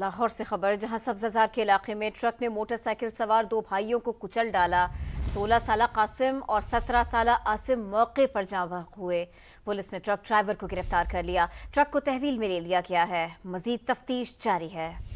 लाहौर से खबर जहां सब्जाजार के इलाके में ट्रक ने मोटरसाइकिल सवार दो भाइयों को कुचल डाला सोलह साल कासिम और सत्रह साल आसिम मौके पर जावा हुए पुलिस ने ट्रक ड्राइवर को गिरफ्तार कर लिया ट्रक को तहवील में ले लिया गया है मजीद तफ्तीश जारी है